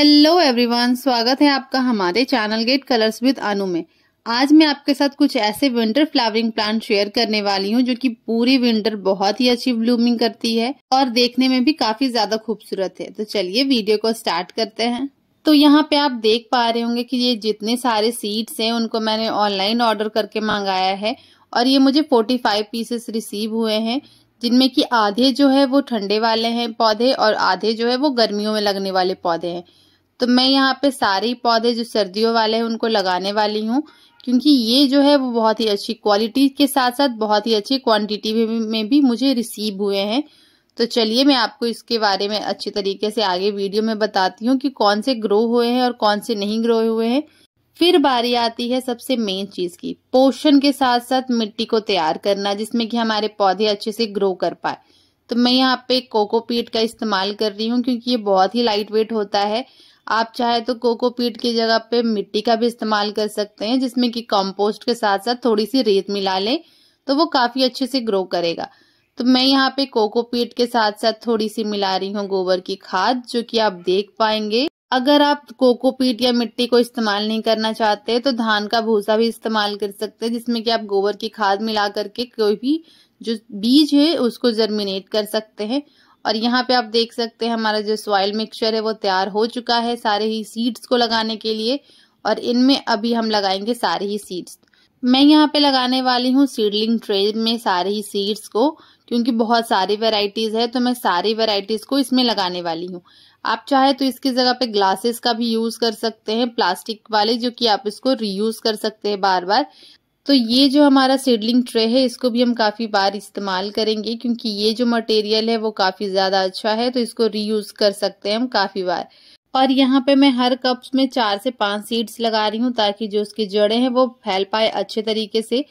hello everyone स्वागत है आपका हमारे channel get colours with Anu में आज मैं आपके साथ कुछ ऐसे विंटर फ्लावरिंग प्लांट शेयर करने वाली हूँ जो कि पूरी विंटर बहुत ही अच्छी ब्लूमिंग करती है और देखने में भी काफी ज्यादा खूबसूरत है तो चलिए वीडियो को स्टार्ट करते हैं तो यहाँ पे आप देख पा रहे होंगे की ये जितने सारे सीड्स है उनको मैंने ऑनलाइन ऑर्डर करके मंगाया है और ये मुझे फोर्टी फाइव पीसेस रिसीव हुए हैं जिनमें की आधे जो है वो ठंडे वाले हैं पौधे और आधे जो है वो गर्मियों में लगने वाले पौधे हैं तो मैं यहाँ पे सारे पौधे जो सर्दियों वाले हैं उनको लगाने वाली हूँ क्योंकि ये जो है वो बहुत ही अच्छी क्वालिटी के साथ साथ बहुत ही अच्छी क्वांटिटी में भी मुझे रिसीव हुए हैं तो चलिए मैं आपको इसके बारे में अच्छी तरीके से आगे वीडियो में बताती हूँ कि कौन से ग्रो हुए हैं और कौन से नहीं ग्रो हुए हैं फिर बारी आती है सबसे मेन चीज की पोषण के साथ साथ मिट्टी को तैयार करना जिसमें कि हमारे पौधे अच्छे से ग्रो कर पाए तो मैं यहाँ पे कोकोपीट का इस्तेमाल कर रही हूँ क्योंकि ये बहुत ही लाइट वेट होता है आप चाहे तो कोकोपीट की जगह पे मिट्टी का भी इस्तेमाल कर सकते हैं जिसमें कि कंपोस्ट के साथ साथ थोड़ी सी रेत मिला लें तो वो काफ़ी अच्छे से ग्रो करेगा तो मैं यहाँ पे कोकोपीट के साथ साथ थोड़ी सी मिला रही हूँ गोबर की खाद जो कि आप देख पाएंगे अगर आप कोकोपीट या मिट्टी को इस्तेमाल नहीं करना चाहते तो धान का भूसा भी इस्तेमाल कर सकते हैं जिसमें कि आप गोबर की खाद मिला करके कोई भी जो बीज है उसको जर्मिनेट कर सकते हैं और यहाँ पे आप देख सकते हैं हमारा जो सॉइल मिक्सचर है वो तैयार हो चुका है सारे ही सीड्स को लगाने के लिए और इनमें अभी हम लगाएंगे सारे ही सीड्स मैं यहाँ पे लगाने वाली हूँ सीडलिंग ट्रे में सारे ही सीड्स को क्योंकि बहुत सारी वेराइटीज़ है तो मैं सारी वेराइटीज़ को इसमें लगाने वाली हूँ आप चाहे तो इसकी जगह पे ग्लासेस का भी यूज़ कर सकते हैं प्लास्टिक वाले जो कि आप इसको रीयूज़ कर सकते हैं बार बार तो ये जो हमारा सीडलिंग ट्रे है इसको भी हम काफ़ी बार इस्तेमाल करेंगे क्योंकि ये जो मटेरियल है वो काफ़ी ज़्यादा अच्छा है तो इसको रीयूज़ कर सकते हैं हम काफ़ी बार और यहाँ पे मैं हर कप्स में चार से पांच सीड्स लगा रही हूँ ताकि जो उसकी जड़े हैं वो फैल पाए अच्छे तरीके से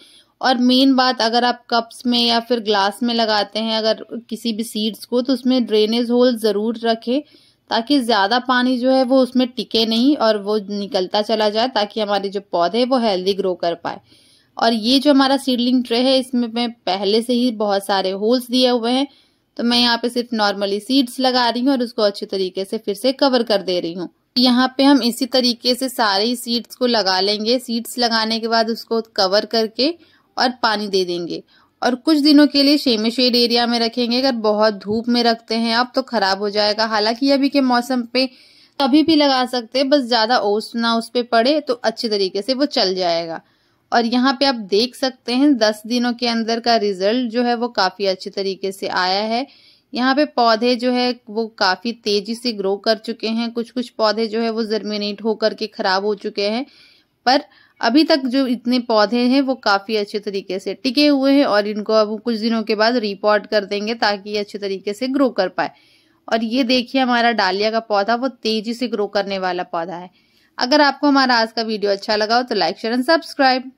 और मेन बात अगर आप कप्स में या फिर ग्लास में लगाते हैं अगर किसी भी सीड्स को तो उसमें ड्रेनेज होल ज़रूर रखें ताकि ज़्यादा पानी जो है वो उसमें टिके नहीं और वो निकलता चला जाए ताकि हमारे जो पौधे वो हेल्दी ग्रो कर पाए और ये जो हमारा सीडलिंग ट्रे है इसमें मैं पहले से ही बहुत सारे होल्स दिए हुए हैं तो मैं यहाँ पे सिर्फ नॉर्मली सीड्स लगा रही हूँ और उसको अच्छे तरीके से फिर से कवर कर दे रही हूँ यहाँ पे हम इसी तरीके से सारे ही सीड्स को लगा लेंगे सीड्स लगाने के बाद उसको कवर करके और पानी दे देंगे और कुछ दिनों के लिए शेमे शेड एरिया में रखेंगे अगर बहुत धूप में रखते हैं आप तो खराब हो जाएगा हालांकि अभी के मौसम पे कभी भी लगा सकते हैं बस ज़्यादा ओस ना उस पर पड़े तो अच्छे तरीके से वो चल जाएगा और यहाँ पे आप देख सकते हैं दस दिनों के अंदर का रिजल्ट जो है वो काफ़ी अच्छे तरीके से आया है यहाँ पे पौधे जो है वो काफ़ी तेज़ी से ग्रो कर चुके हैं कुछ कुछ पौधे जो है वो जर्मिनेट होकर के ख़राब हो चुके हैं पर अभी तक जो इतने पौधे हैं वो काफ़ी अच्छे तरीके से टिके हुए हैं और इनको अब कुछ दिनों के बाद रिपोर्ट कर देंगे ताकि ये अच्छे तरीके से ग्रो कर पाए और ये देखिए हमारा डालिया का पौधा वो तेज़ी से ग्रो करने वाला पौधा है अगर आपको हमारा आज का वीडियो अच्छा लगा हो तो लाइक शेयर एंड सब्सक्राइब